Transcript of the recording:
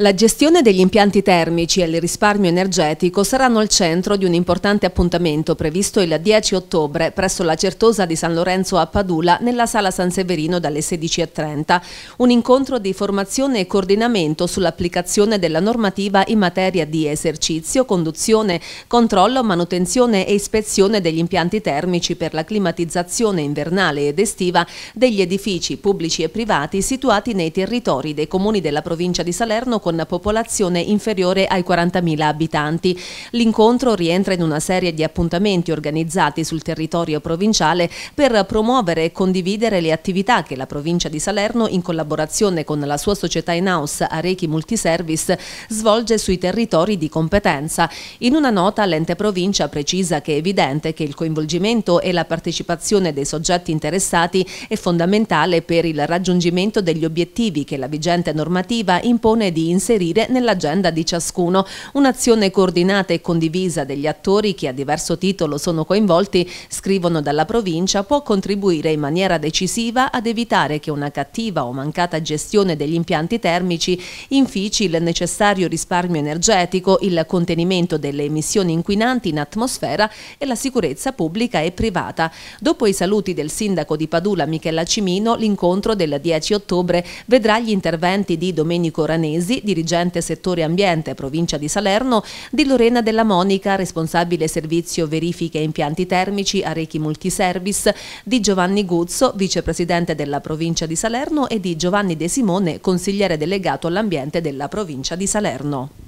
La gestione degli impianti termici e il risparmio energetico saranno al centro di un importante appuntamento previsto il 10 ottobre presso la Certosa di San Lorenzo a Padula nella Sala San Severino dalle 16.30, un incontro di formazione e coordinamento sull'applicazione della normativa in materia di esercizio, conduzione, controllo, manutenzione e ispezione degli impianti termici per la climatizzazione invernale ed estiva degli edifici pubblici e privati situati nei territori dei comuni della provincia di Salerno con popolazione inferiore ai 40.000 abitanti. L'incontro rientra in una serie di appuntamenti organizzati sul territorio provinciale per promuovere e condividere le attività che la provincia di Salerno, in collaborazione con la sua società in-house Arechi Multiservice, svolge sui territori di competenza. In una nota l'ente provincia precisa che è evidente che il coinvolgimento e la partecipazione dei soggetti interessati è fondamentale per il raggiungimento degli obiettivi che la vigente normativa impone di inserire inserire nell'agenda di ciascuno. Un'azione coordinata e condivisa degli attori che a diverso titolo sono coinvolti, scrivono dalla provincia, può contribuire in maniera decisiva ad evitare che una cattiva o mancata gestione degli impianti termici infici il necessario risparmio energetico, il contenimento delle emissioni inquinanti in atmosfera e la sicurezza pubblica e privata. Dopo i saluti del sindaco di Padula Michela Cimino, l'incontro del 10 ottobre vedrà gli interventi di Domenico Ranesi, dirigente settore ambiente provincia di Salerno, di Lorena Della Monica, responsabile servizio verifiche e impianti termici a Rechi Multiservice, di Giovanni Guzzo, vicepresidente della provincia di Salerno e di Giovanni De Simone, consigliere delegato all'ambiente della provincia di Salerno.